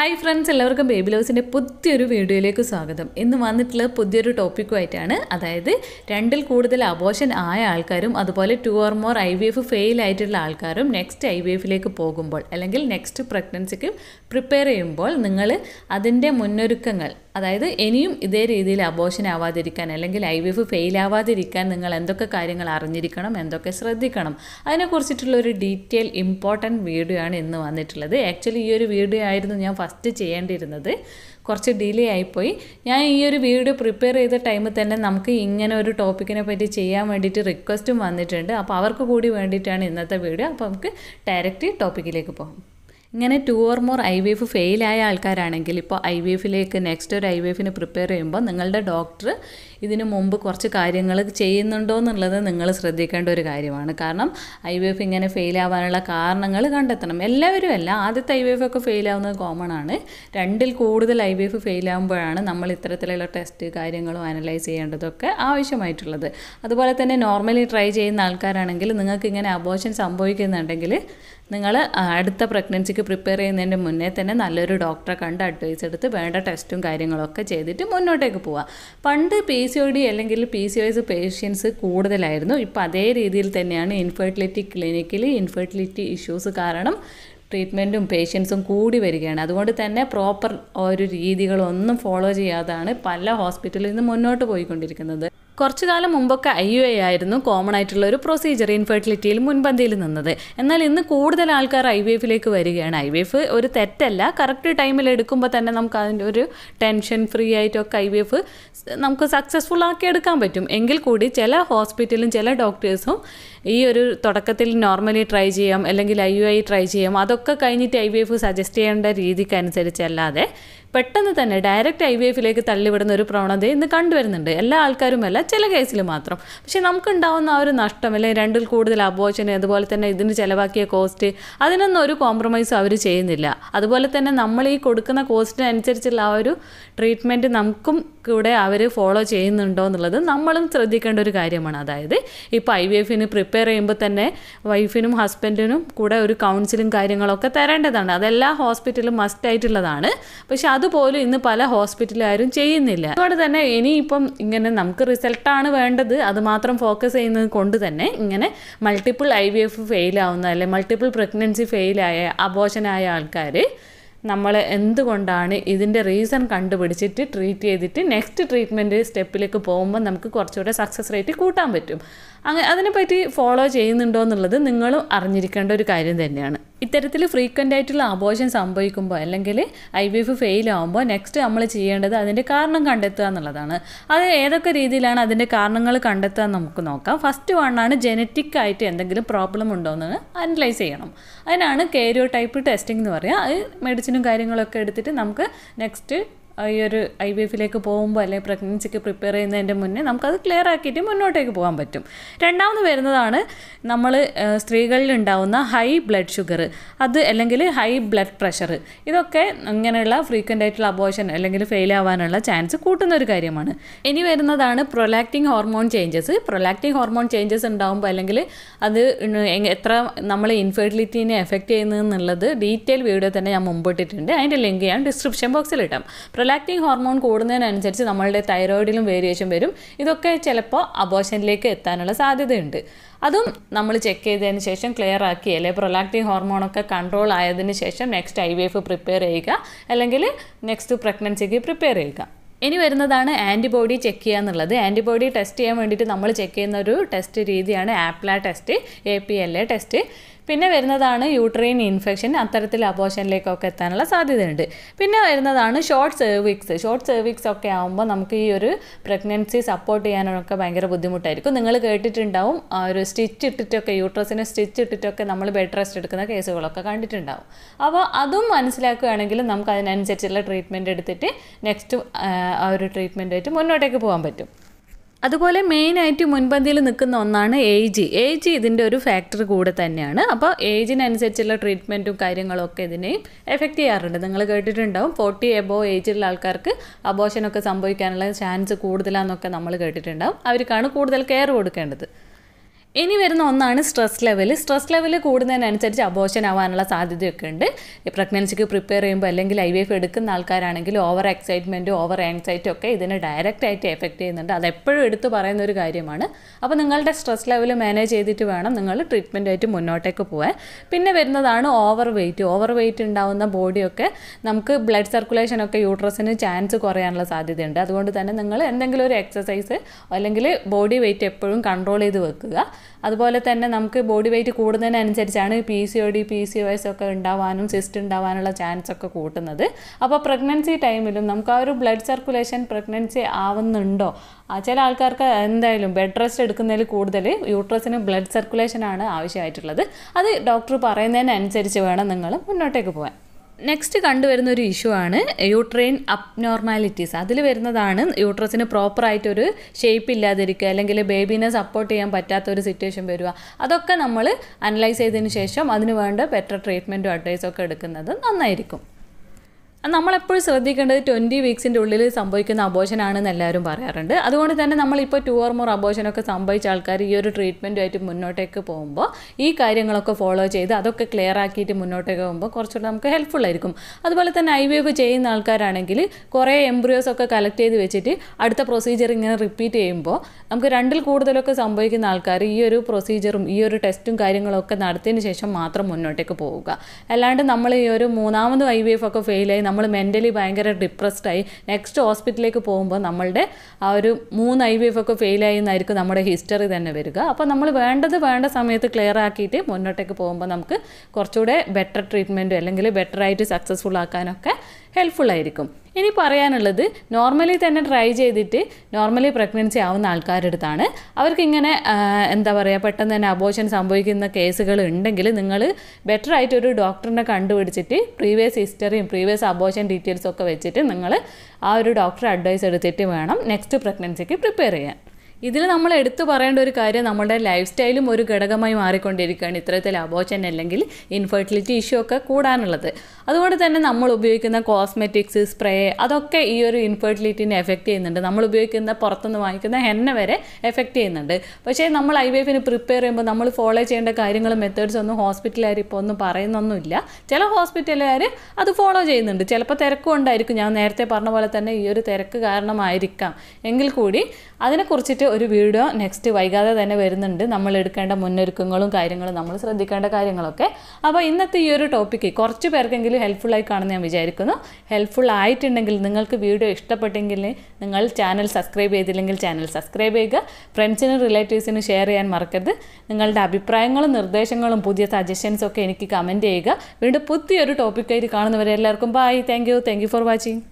hi friends എല്ലാവർക്കും baby ലവ്സിൻ്റെ പുതിയൊരു വീഡിയോയിലേക്ക് സ്വാഗതം ഇന്ന് വന്നിട്ടുള്ള പുതിയൊരു ടോപ്പിക്കുമായിട്ടാണ് അതായത് രണ്ടിൽ കൂടുതൽ അബോഷൻ ആയ ആൾക്കാരും അതുപോലെ two or more I V F fail ആയിട്ടുള്ള ആൾക്കാരും നെക്സ്റ്റ് ഐ വി എഫിലേക്ക് പോകുമ്പോൾ അല്ലെങ്കിൽ നെക്സ്റ്റ് പ്രഗ്നൻസിക്ക് പ്രിപ്പയർ ചെയ്യുമ്പോൾ നിങ്ങൾ അതിൻ്റെ മുന്നൊരുക്കങ്ങൾ അതായത് ഇനിയും ഇതേ രീതിയിൽ അബോഷൻ ആവാതിരിക്കാൻ അല്ലെങ്കിൽ ഐ വി എഫ് ഫെയിൽ നിങ്ങൾ എന്തൊക്കെ കാര്യങ്ങൾ അറിഞ്ഞിരിക്കണം എന്തൊക്കെ ശ്രദ്ധിക്കണം അതിനെക്കുറിച്ചിട്ടുള്ള ഒരു ഡീറ്റെയിൽ ഇമ്പോർട്ടൻറ്റ് വീഡിയോ ആണ് ഇന്ന് വന്നിട്ടുള്ളത് ആക്ച്വലി ഈ ഒരു വീഡിയോ ആയിരുന്നു ഞാൻ ഫസ്റ്റ് ചെയ്യേണ്ടിയിരുന്നത് കുറച്ച് ഡിലേ ആയിപ്പോയി ഞാൻ ഈ ഒരു വീഡിയോ പ്രിപ്പയർ ചെയ്ത ടൈമിൽ തന്നെ നമുക്ക് ഇങ്ങനെ ഒരു ടോപ്പിക്കിനെ പറ്റി ചെയ്യാൻ വേണ്ടിയിട്ട് റിക്വസ്റ്റും വന്നിട്ടുണ്ട് അപ്പോൾ അവർക്ക് കൂടി വേണ്ടിയിട്ടാണ് ഇന്നത്തെ വീഡിയോ അപ്പോൾ നമുക്ക് ഡയറക്റ്റ് ടോപ്പിക്കിലേക്ക് പോകാം ഇങ്ങനെ two or more I V F ഫെയിലായ ആൾക്കാരാണെങ്കിൽ ഇപ്പോൾ ഐ വി എഫിലേക്ക് നെക്സ്റ്റ് ഒരു ഐ വി എഫിന് പ്രിപ്പയർ ചെയ്യുമ്പോൾ നിങ്ങളുടെ ഡോക്ടർ ഇതിനു മുമ്പ് കുറച്ച് കാര്യങ്ങൾ ചെയ്യുന്നുണ്ടോ എന്നുള്ളത് നിങ്ങൾ ശ്രദ്ധിക്കേണ്ട ഒരു കാര്യമാണ് കാരണം ഐ വി എഫ് ഇങ്ങനെ ഫെയിലാവാനുള്ള കാരണങ്ങൾ കണ്ടെത്തണം എല്ലാവരും അല്ല ആദ്യത്തെ ഐ വി എഫ് ഒക്കെ ഫെയിലാവുന്നത് കോമൺ ആണ് രണ്ടിൽ കൂടുതൽ ഐ വി എഫ് ഫെയിലാവുമ്പോഴാണ് നമ്മൾ ഇത്തരത്തിലുള്ള ടെസ്റ്റ് കാര്യങ്ങളും അനലൈസ് ചെയ്യേണ്ടതൊക്കെ ആവശ്യമായിട്ടുള്ളത് അതുപോലെ തന്നെ നോർമലി ട്രൈ ചെയ്യുന്ന ആൾക്കാരാണെങ്കിൽ നിങ്ങൾക്ക് ഇങ്ങനെ അബോഷൻ സംഭവിക്കുന്നുണ്ടെങ്കിൽ നിങ്ങൾ അടുത്ത പ്രഗ്നൻസിക്ക് പ്രിപ്പയർ ചെയ്യുന്നതിൻ്റെ മുന്നേ തന്നെ നല്ലൊരു ഡോക്ടറെ കണ്ട് അഡ്വൈസ് എടുത്ത് വേണ്ട ടെസ്റ്റും കാര്യങ്ങളൊക്കെ ചെയ്തിട്ട് മുന്നോട്ടേക്ക് പോവുക പണ്ട് പി സി ഒ ഡി അല്ലെങ്കിൽ P C O S patients കൂടുതലായിരുന്നു ഇപ്പോൾ അതേ രീതിയിൽ തന്നെയാണ് ഇൻഫെർട്ടിലിറ്റി ക്ലിനിക്കിൽ ഇൻഫെർട്ടിലിറ്റി ഇഷ്യൂസ് കാരണം ട്രീറ്റ്മെൻറ്റും പേഷ്യൻസും കൂടി വരികയാണ് അതുകൊണ്ട് തന്നെ പ്രോപ്പർ ഒരു രീതികളൊന്നും ഫോളോ ചെയ്യാതാണ് പല ഹോസ്പിറ്റലിൽ നിന്ന് മുന്നോട്ട് പോയിക്കൊണ്ടിരിക്കുന്നത് കുറച്ചു കാലം മുമ്പൊക്കെ ഐ യു എ ആയിരുന്നു കോമൺ ആയിട്ടുള്ള ഒരു പ്രൊസീജിയർ ഇൻഫെർട്ടിലിറ്റിയിൽ മുൻപന്തിയിൽ നിന്നത് എന്നാൽ ഇന്ന് കൂടുതൽ ആൾക്കാർ ഐ വി എഫിലേക്ക് വരികയാണ് ഐ വി എഫ് ഒരു തെറ്റല്ല കറക്റ്റ് ടൈമിൽ എടുക്കുമ്പോൾ തന്നെ നമുക്ക് അതിൻ്റെ ഒരു ടെൻഷൻ ഫ്രീ ആയിട്ടൊക്കെ ഐ വി എഫ് നമുക്ക് സക്സസ്ഫുൾ ആക്കി എടുക്കാൻ പറ്റും എങ്കിൽ കൂടി ചില ഹോസ്പിറ്റലും ചില ഡോക്ടേഴ്സും ഈ ഒരു തുടക്കത്തിൽ നോർമലി ട്രൈ ചെയ്യാം അല്ലെങ്കിൽ ഐ യു ഐ ട്രൈ ചെയ്യാം അതൊക്കെ കഴിഞ്ഞിട്ട് ഐ വി എഫ് സജസ്റ്റ് ചെയ്യേണ്ട രീതിക്കനുസരിച്ചല്ലാതെ പെട്ടെന്ന് തന്നെ ഡയറക്റ്റ് ഐ വി എഫിലേക്ക് തള്ളിവിടുന്ന ഒരു പ്രവണത ഇന്ന് കണ്ടുവരുന്നുണ്ട് എല്ലാ ആൾക്കാരുമല്ല ചില കേസിൽ മാത്രം പക്ഷേ നമുക്കുണ്ടാവുന്ന ആ ഒരു നഷ്ടം അല്ലെങ്കിൽ രണ്ടിൽ കൂടുതൽ അബോർഷൻ അതുപോലെ തന്നെ ഇതിന് ചിലവാക്കിയ കോസ്റ്റ് അതിനൊന്നും ഒരു കോംപ്രമൈസും അവർ ചെയ്യുന്നില്ല അതുപോലെ തന്നെ നമ്മൾ ഈ കൊടുക്കുന്ന കോസ്റ്റിനനുസരിച്ചുള്ള ആ ഒരു ട്രീറ്റ്മെൻറ്റ് നമുക്കും കൂടെ അവർ ഫോളോ ചെയ്യുന്നുണ്ടോ എന്നുള്ളത് നമ്മളും ശ്രദ്ധിക്കേണ്ട ഒരു കാര്യമാണ് അതായത് ഇപ്പോൾ ഐ വി എഫിന് പ്രിപ്പയർ ചെയ്യുമ്പോൾ തന്നെ വൈഫിനും ഹസ്ബൻഡിനും കൂടെ ഒരു കൗൺസിലും കാര്യങ്ങളൊക്കെ തരേണ്ടതാണ് അതെല്ലാ ഹോസ്പിറ്റലും മസ്റ്റ് ആയിട്ടുള്ളതാണ് പക്ഷേ അതുപോലും ഇന്ന് പല ഹോസ്പിറ്റലുകാരും ചെയ്യുന്നില്ല അതുകൊണ്ട് തന്നെ ഇനിയിപ്പം ഇങ്ങനെ നമുക്ക് റിസൾട്ടാണ് വേണ്ടത് അതുമാത്രം ഫോക്കസ് ചെയ്യുന്നത് കൊണ്ട് തന്നെ ഇങ്ങനെ മൾട്ടിപ്പിൾ ഐ വി എഫ് ഫെയിലാവുന്ന അല്ലെ മൾട്ടിപ്പിൾ പ്രഗ്നൻസി ഫെയിലായ അബോഷനായ ആൾക്കാർ നമ്മൾ എന്തുകൊണ്ടാണ് ഇതിൻ്റെ റീസൺ കണ്ടുപിടിച്ചിട്ട് ട്രീറ്റ് ചെയ്തിട്ട് നെക്സ്റ്റ് ട്രീറ്റ്മെൻറ്റ് സ്റ്റെപ്പിലേക്ക് പോകുമ്പോൾ നമുക്ക് കുറച്ചുകൂടെ സക്സസ് റേറ്റ് കൂട്ടാൻ പറ്റും അങ്ങനെ അതിനെപ്പറ്റി ഫോളോ ചെയ്യുന്നുണ്ടോ എന്നുള്ളത് നിങ്ങളും അറിഞ്ഞിരിക്കേണ്ട ഒരു കാര്യം തന്നെയാണ് ഇത്തരത്തിൽ ഫ്രീക്വൻ്റ് ആയിട്ടുള്ള അബോഷൻ സംഭവിക്കുമ്പോൾ അല്ലെങ്കിൽ ഐ വി എഫ് ഫെയിൽ ആകുമ്പോൾ നെക്സ്റ്റ് നമ്മൾ ചെയ്യേണ്ടത് അതിൻ്റെ കാരണം കണ്ടെത്തുക എന്നുള്ളതാണ് അത് ഏതൊക്കെ രീതിയിലാണ് അതിൻ്റെ കാരണങ്ങൾ കണ്ടെത്തുക നമുക്ക് നോക്കാം ഫസ്റ്റ് വണ്ണാണ് ജനറ്റിക് ആയിട്ട് എന്തെങ്കിലും പ്രോബ്ലം ഉണ്ടോ എന്ന് അനലൈസ് ചെയ്യണം അതിനാണ് കേരിയോ ടൈപ്പ് ടെസ്റ്റിംഗ് എന്ന് പറയുക അത് മെഡിസിനും കാര്യങ്ങളൊക്കെ എടുത്തിട്ട് നമുക്ക് നെക്സ്റ്റ് ഈ ഒരു ഐ ബി എഫിലേക്ക് പോകുമ്പോൾ അല്ലെങ്കിൽ പ്രഗ്നൻസിക്ക് പ്രിപ്പയർ ചെയ്യുന്നതിൻ്റെ മുന്നേ നമുക്കത് ക്ലിയർ ആക്കിയിട്ട് മുന്നോട്ടേക്ക് പോകാൻ പറ്റും രണ്ടാമത് വരുന്നതാണ് നമ്മൾ സ്ത്രീകളിൽ ഉണ്ടാവുന്ന ഹൈ ബ്ലഡ് ഷുഗർ അത് അല്ലെങ്കിൽ ഹൈ ബ്ലഡ് പ്രഷർ ഇതൊക്കെ ഇങ്ങനെയുള്ള ഫ്രീക്വൻ്റ് ആയിട്ടുള്ള അബോഷൻ അല്ലെങ്കിൽ ഫെയിൽ ആവാനുള്ള ചാൻസ് കൂട്ടുന്ന ഒരു കാര്യമാണ് ഇനി വരുന്നതാണ് prolactin hormone changes prolactin hormone changes ഉണ്ടാകുമ്പോൾ അല്ലെങ്കിൽ അത് എത്ര നമ്മളെ ഇൻഫെർട്ടിലിറ്റീനെ എഫക്റ്റ് ചെയ്യുന്നത് എന്നുള്ളത് ഡീറ്റെയിൽ വീഡിയോ തന്നെ ഞാൻ മുമ്പിട്ടിട്ടുണ്ട് അതിൻ്റെ ലിങ്ക് ഞാൻ ഡിസ്ക്രിപ്ഷൻ ബോക്സിൽ ഇടാം പ്രൊലാക്റ്റിൻ ഹോർമോൺ കൂടുന്നതിനനുസരിച്ച് നമ്മളുടെ തൈറോയിഡിലും വേരിയേഷൻ വരും ഇതൊക്കെ ചിലപ്പോൾ അബോഷനിലേക്ക് എത്താനുള്ള സാധ്യതയുണ്ട് അതും നമ്മൾ ചെക്ക് ചെയ്തതിന് ശേഷം ക്ലിയർ ആക്കി അല്ലെ പ്രൊലാക്റ്റീവ് ഹോർമോണൊക്കെ കൺട്രോൾ ആയതിന് ശേഷം next I V F prepare ചെയ്യുക അല്ലെങ്കിൽ നെക്സ്റ്റ് പ്രഗ്നൻസിക്ക് പ്രിപ്പയർ ചെയ്യുക ഇനി വരുന്നതാണ് ആൻറ്റിബോഡി ചെക്ക് ചെയ്യുക എന്നുള്ളത് ആൻറ്റിബോഡി ടെസ്റ്റ് ചെയ്യാൻ വേണ്ടിയിട്ട് നമ്മൾ ചെക്ക് ചെയ്യുന്ന ഒരു ടെസ്റ്റ് രീതിയാണ് APLA test A P L A test പിന്നെ വരുന്നതാണ് യൂട്രീൻ ഇൻഫെക്ഷൻ അത്തരത്തിൽ അബോഷനിലേക്കൊക്കെ എത്താനുള്ള സാധ്യതയുണ്ട് പിന്നെ വരുന്നതാണ് ഷോർട്ട് സെർവിക്സ് ഷോർട്ട് സെർവിക്സ് ഒക്കെ ആകുമ്പോൾ നമുക്ക് ഈ ഒരു പ്രഗ്നൻസി സപ്പോർട്ട് ചെയ്യാനൊക്കെ ഭയങ്കര ബുദ്ധിമുട്ടായിരിക്കും നിങ്ങൾ കേട്ടിട്ടുണ്ടാവും ആ ഒരു സ്റ്റിച്ച് ഇട്ടിട്ടൊക്കെ യൂട്രസിനെ സ്റ്റിച്ച് ഇട്ടിട്ടൊക്കെ നമ്മൾ ബെഡ് റെസ്റ്റ് എടുക്കുന്ന കേസുകളൊക്കെ കണ്ടിട്ടുണ്ടാവും അപ്പോൾ അതും മനസ്സിലാക്കുകയാണെങ്കിൽ നമുക്ക് അതിനനുസരിച്ചുള്ള ട്രീറ്റ്മെൻറ്റ് എടുത്തിട്ട് നെക്സ്റ്റ് ആ ഒരു ട്രീറ്റ്മെൻറ്റായിട്ട് മുന്നോട്ടേക്ക് പോകാൻ പറ്റും അതുപോലെ മെയിനായിട്ട് മുൻപന്തിയിൽ നിൽക്കുന്ന ഒന്നാണ് ഏജ് ഏജ് ഇതിൻ്റെ ഒരു ഫാക്ടർ കൂടെ തന്നെയാണ് അപ്പോൾ ഏജിനനുസരിച്ചുള്ള ട്രീറ്റ്മെൻറ്റും ഒക്കെ ഇതിനെയും എഫക്റ്റ് ചെയ്യാറുണ്ട് നിങ്ങൾ കേട്ടിട്ടുണ്ടാവും ഫോർട്ടി എബോ ഏജിലുള്ള ആൾക്കാർക്ക് അബോഷനൊക്കെ സംഭവിക്കാനുള്ള ചാൻസ് കൂടുതലാണെന്നൊക്കെ നമ്മൾ കേട്ടിട്ടുണ്ടാവും അവർക്കാണ് കൂടുതൽ കെയർ കൊടുക്കേണ്ടത് ഇനി വരുന്ന ഒന്നാണ് സ്ട്രെസ് ലെവൽ സ്ട്രെസ് ലെവൽ കൂടുന്നതിനനുസരിച്ച് അബോഷൻ ആവാനുള്ള സാധ്യതയൊക്കെ ഉണ്ട് ഈ പ്രഗ്നൻസിക്ക് പ്രിപ്പയർ ചെയ്യുമ്പോൾ അല്ലെങ്കിൽ ഐ വി എഫ് എടുക്കുന്ന ആൾക്കാരാണെങ്കിൽ ഓവർ എക്സൈറ്റ്മെൻറ്റ് ഓവർ ആങ്സൈറ്റി ഒക്കെ ഇതിനെ ഡയറക്റ്റ് ആയിട്ട് എഫക്റ്റ് ചെയ്യുന്നുണ്ട് അതെപ്പോഴും എടുത്തു പറയുന്ന ഒരു കാര്യമാണ് അപ്പോൾ നിങ്ങളുടെ സ്ട്രെസ് ലെവൽ മാനേജ് ചെയ്തിട്ട് വേണം നിങ്ങൾ ട്രീറ്റ്മെൻറ്റായിട്ട് മുന്നോട്ടേക്ക് പോകാൻ പിന്നെ വരുന്നതാണ് ഓവർ വെയിറ്റ് ഓവർ വെയിറ്റ് ഉണ്ടാവുന്ന ബോഡിയൊക്കെ നമുക്ക് ബ്ലഡ് സർക്കുലേഷൻ ഒക്കെ യൂട്രസിന് ചാൻസ് കുറയാനുള്ള സാധ്യതയുണ്ട് അതുകൊണ്ട് തന്നെ നിങ്ങൾ എന്തെങ്കിലും ഒരു എക്സസൈസ് അല്ലെങ്കിൽ ബോഡി വെയിറ്റ് എപ്പോഴും കൺട്രോൾ ചെയ്ത് വെക്കുക അതുപോലെ തന്നെ നമുക്ക് ബോഡി വെയിറ്റ് കൂടുന്നതിനനുസരിച്ചാണ് P C O D P C O S ഒക്കെ ഉണ്ടാവാനും സിസ്റ്റ് ഉണ്ടാവാനുള്ള ചാൻസ് ഒക്കെ കൂട്ടുന്നത് അപ്പോൾ പ്രഗ്നൻസി ടൈമിലും നമുക്ക് ആ ഒരു ബ്ലഡ് സർക്കുലേഷൻ പ്രഗ്നൻസി ആവുന്നുണ്ടോ ചില ആൾക്കാർക്ക് എന്തായാലും ബെഡ് റെസ്റ്റ് എടുക്കുന്നതിൽ കൂടുതൽ യൂട്രസിന് ബ്ലഡ് സർക്കുലേഷൻ ആണ് ആവശ്യമായിട്ടുള്ളത് അത് ഡോക്ടർ പറയുന്നതിനനുസരിച്ച് വേണം നിങ്ങൾ മുന്നോട്ടേക്ക് പോകാൻ നെക്സ്റ്റ് കണ്ടുവരുന്ന ഒരു ഇഷ്യൂ ആണ് യൂട്രെയിൻ അബ്നോർമാലിറ്റീസ് അതിൽ വരുന്നതാണ് യൂട്രസിന് പ്രോപ്പറായിട്ടൊരു ഷേപ്പ് ഇല്ലാതിരിക്കുക അല്ലെങ്കിൽ ബേബീനെ സപ്പോർട്ട് ചെയ്യാൻ പറ്റാത്ത ഒരു സിറ്റുവേഷൻ വരിക അതൊക്കെ നമ്മൾ അനലൈസ് ചെയ്തതിന് ശേഷം അതിന് വേണ്ട ബെറ്റർ ട്രീറ്റ്മെൻറ്റും അഡ്വൈസൊക്കെ ഒക്കെ എടുക്കുന്നത് നന്നായിരിക്കും നമ്മളെപ്പോഴും ശ്രദ്ധിക്കേണ്ടത് ട്വൻറ്റി വീക്സിൻ്റെ ഉള്ളിൽ സംഭവിക്കുന്ന അബോഷനാണെന്ന് എല്ലാവരും പറയാറുണ്ട് അതുകൊണ്ട് തന്നെ നമ്മളിപ്പോൾ ടു ഓർ മോർ അബോഷനൊക്കെ സംഭവിച്ച ആൾക്കാർ ഈ ഒരു ട്രീറ്റ്മെൻറ്റുമായിട്ട് മുന്നോട്ടേക്ക് പോകുമ്പോൾ ഈ കാര്യങ്ങളൊക്കെ ഫോളോ ചെയ്ത് അതൊക്കെ ക്ലിയർ ആക്കിയിട്ട് മുന്നോട്ടേക്ക് പോകുമ്പോൾ കുറച്ചുകൂടെ നമുക്ക് ഹെൽപ്ഫുൾ ആയിരിക്കും അതുപോലെ തന്നെ ഐ വി എഫ് ചെയ്യുന്ന ആൾക്കാരാണെങ്കിൽ കുറേ എംബ്രിയോസ് ഒക്കെ കളക്ട് ചെയ്ത് വെച്ചിട്ട് അടുത്ത പ്രൊസീജിയർ ഇങ്ങനെ റിപ്പീറ്റ് ചെയ്യുമ്പോൾ നമുക്ക് രണ്ടിൽ കൂടുതലൊക്കെ സംഭവിക്കുന്ന ആൾക്കാർ ഈ ഒരു പ്രൊസീജിയറും ഈ ഒരു ടെസ്റ്റും കാര്യങ്ങളൊക്കെ നടത്തിയതിന് ശേഷം മാത്രം മുന്നോട്ടേക്ക് പോവുക അല്ലാണ്ട് നമ്മൾ ഈ ഒരു മൂന്നാമത് ഐ വി എഫ് ഒക്കെ ഫെയിലായി നമ്മൾ മെൻ്റലി ഭയങ്കര ഡിപ്രസ്ഡായി നെക്സ്റ്റ് ഹോസ്പിറ്റലിലേക്ക് പോകുമ്പോൾ നമ്മളുടെ ആ ഒരു മൂന്ന് ഐ വി എഫ് ഒക്കെ ഫെയിലായി എന്നായിരിക്കും നമ്മുടെ ഹിസ്റ്ററി തന്നെ വരിക അപ്പോൾ നമ്മൾ വേണ്ടത് വേണ്ട സമയത്ത് ക്ലിയർ ആക്കിയിട്ട് മുന്നോട്ടേക്ക് പോകുമ്പോൾ നമുക്ക് കുറച്ചുകൂടെ ബെറ്റർ ട്രീറ്റ്മെൻറ്റും അല്ലെങ്കിൽ ബെറ്ററായിട്ട് സക്സസ്ഫുൾ ആക്കാനൊക്കെ ഹെൽപ്ഫുൾ ആയിരിക്കും ഇനി പറയാനുള്ളത് നോർമലി തന്നെ ട്രൈ ചെയ്തിട്ട് നോർമലി പ്രഗ്നൻസി ആവുന്ന ആൾക്കാരുടെ അടുത്താണ് അവർക്കിങ്ങനെ എന്താ പറയുക പെട്ടെന്ന് തന്നെ അബോഷൻ സംഭവിക്കുന്ന കേസുകൾ ഉണ്ടെങ്കിൽ നിങ്ങൾ ബെറ്റർ ആയിട്ട് ഒരു ഡോക്ടറിനെ കണ്ടുപിടിച്ചിട്ട് പ്രീവിയസ് ഹിസ്റ്ററിയും പ്രീവിയസ് അബോഷൻ ഡീറ്റെയിൽസും ഒക്കെ വെച്ചിട്ട് നിങ്ങൾ ആ ഒരു ഡോക്ടറെ അഡ്വൈസ് എടുത്തിട്ട് വേണം നെക്സ്റ്റ് പ്രഗ്നൻസിക്ക് പ്രിപ്പയർ ചെയ്യാൻ ഇതിൽ നമ്മൾ എടുത്തു പറയേണ്ട ഒരു കാര്യം നമ്മുടെ ലൈഫ് സ്റ്റൈലും ഒരു ഘടകമായി മാറിക്കൊണ്ടിരിക്കുകയാണ് ഇത്തരത്തിൽ അബോഷൻ അല്ലെങ്കിൽ ഇൻഫെർട്ടിലിറ്റി ഇഷ്യൂ ഒക്കെ കൂടാനുള്ളത് അതുകൊണ്ട് തന്നെ നമ്മൾ ഉപയോഗിക്കുന്ന കോസ്മെറ്റിക്സ് സ്പ്രേ അതൊക്കെ ഈ ഒരു ഇൻഫെർട്ടിലിറ്റിനെ എഫക്റ്റ് ചെയ്യുന്നുണ്ട് നമ്മൾ ഉപയോഗിക്കുന്ന പുറത്തുനിന്ന് വാങ്ങിക്കുന്ന ഹെന്ന വരെ എഫക്റ്റ് ചെയ്യുന്നുണ്ട് പക്ഷേ നമ്മൾ ഐ വി എഫിന് പ്രിപ്പയർ ചെയ്യുമ്പോൾ നമ്മൾ ഫോളോ ചെയ്യേണ്ട കാര്യങ്ങളും മെത്തേഡ്സ് ഒന്നും ഹോസ്പിറ്റലുകാർ ഇപ്പോൾ ഒന്നും പറയുന്നൊന്നുമില്ല ചില ഹോസ്പിറ്റലുകാർ അത് ഫോളോ ചെയ്യുന്നുണ്ട് ചിലപ്പോൾ തിരക്കും ഉണ്ടായിരിക്കും ഞാൻ നേരത്തെ പറഞ്ഞ പോലെ തന്നെ ഈ ഒരു തിരക്ക് കാരണമായിരിക്കാം എങ്കിൽ കൂടി അതിനെക്കുറിച്ചിട്ട് ഒരു വീഡിയോ നെക്സ്റ്റ് വൈകാതെ തന്നെ വരുന്നുണ്ട് നമ്മൾ എടുക്കേണ്ട മുന്നൊരുക്കങ്ങളും കാര്യങ്ങളും നമ്മൾ ശ്രദ്ധിക്കേണ്ട കാര്യങ്ങളൊക്കെ അപ്പോൾ ഇന്നത്തെ ഈ ഒരു ടോപ്പിക്ക് കുറച്ച് പേർക്കെങ്കിലും ഹെൽപ്ഫുള്ളായി കാണുമെന്ന് ഞാൻ വിചാരിക്കുന്നു ഹെൽപ്ഫുൾ ആയിട്ടുണ്ടെങ്കിൽ നിങ്ങൾക്ക് വീഡിയോ ഇഷ്ടപ്പെട്ടെങ്കിൽ നിങ്ങൾ ചാനൽ സബ്സ്ക്രൈബ് ചെയ്തില്ലെങ്കിൽ ചാനൽ സബ്സ്ക്രൈബ് ചെയ്യുക ഫ്രണ്ട്സിനും റിലേറ്റീവ്സിനും ഷെയർ ചെയ്യാൻ മറക്കരുത് നിങ്ങളുടെ അഭിപ്രായങ്ങളും നിർദ്ദേശങ്ങളും പുതിയ സജഷൻസും ഒക്കെ എനിക്ക് കമൻറ്റ് ചെയ്യുക വീണ്ടും പുതിയൊരു ടോപ്പിക്കായിട്ട് കാണുന്നവരെ എല്ലാവർക്കും bye thank you thank you for watching